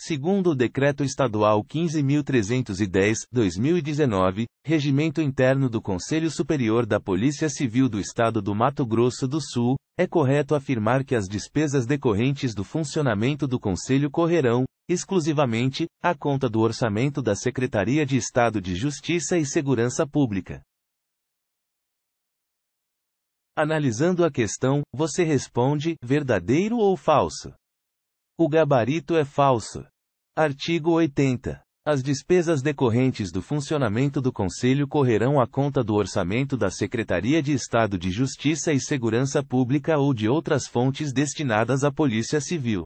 Segundo o Decreto Estadual 15.310-2019, Regimento Interno do Conselho Superior da Polícia Civil do Estado do Mato Grosso do Sul, é correto afirmar que as despesas decorrentes do funcionamento do Conselho correrão, exclusivamente, à conta do orçamento da Secretaria de Estado de Justiça e Segurança Pública. Analisando a questão, você responde: verdadeiro ou falso? O gabarito é falso. Artigo 80. As despesas decorrentes do funcionamento do Conselho correrão à conta do orçamento da Secretaria de Estado de Justiça e Segurança Pública ou de outras fontes destinadas à Polícia Civil.